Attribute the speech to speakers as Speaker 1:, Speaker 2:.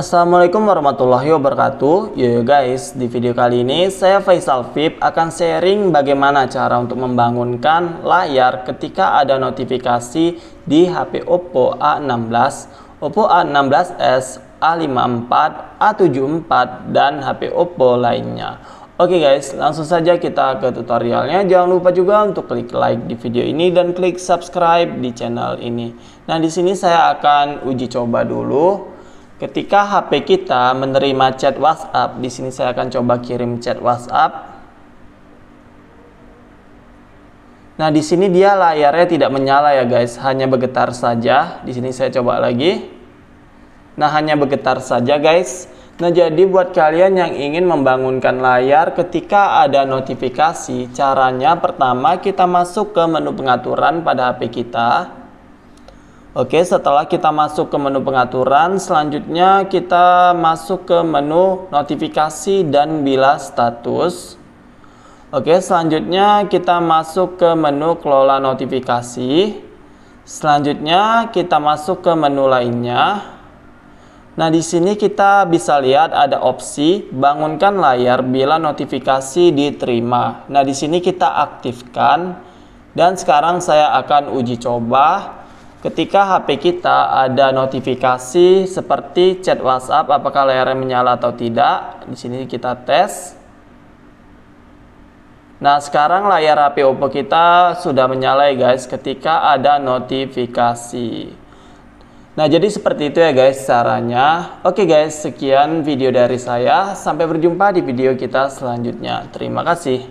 Speaker 1: Assalamualaikum warahmatullahi wabarakatuh Yo yo guys, di video kali ini saya Faisal Vip akan sharing bagaimana cara untuk membangunkan layar ketika ada notifikasi di HP Oppo A16 Oppo A16s, A54, A74, dan HP Oppo lainnya Oke okay guys, langsung saja kita ke tutorialnya. Jangan lupa juga untuk klik like di video ini dan klik subscribe di channel ini. Nah, di sini saya akan uji coba dulu Ketika HP kita menerima chat WhatsApp, di sini saya akan coba kirim chat WhatsApp. Nah, di sini dia layarnya tidak menyala ya guys, hanya bergetar saja. Di sini saya coba lagi. Nah, hanya bergetar saja guys. Nah, jadi buat kalian yang ingin membangunkan layar ketika ada notifikasi, caranya pertama kita masuk ke menu pengaturan pada HP kita. Oke, setelah kita masuk ke menu pengaturan, selanjutnya kita masuk ke menu notifikasi dan bila status. Oke, selanjutnya kita masuk ke menu kelola notifikasi. Selanjutnya kita masuk ke menu lainnya. Nah, di sini kita bisa lihat ada opsi bangunkan layar bila notifikasi diterima. Nah, di sini kita aktifkan dan sekarang saya akan uji coba Ketika HP kita ada notifikasi seperti chat WhatsApp apakah layarnya menyala atau tidak, di sini kita tes. Nah, sekarang layar HP Oppo kita sudah menyala ya guys ketika ada notifikasi. Nah, jadi seperti itu ya guys caranya. Oke guys, sekian video dari saya. Sampai berjumpa di video kita selanjutnya. Terima kasih.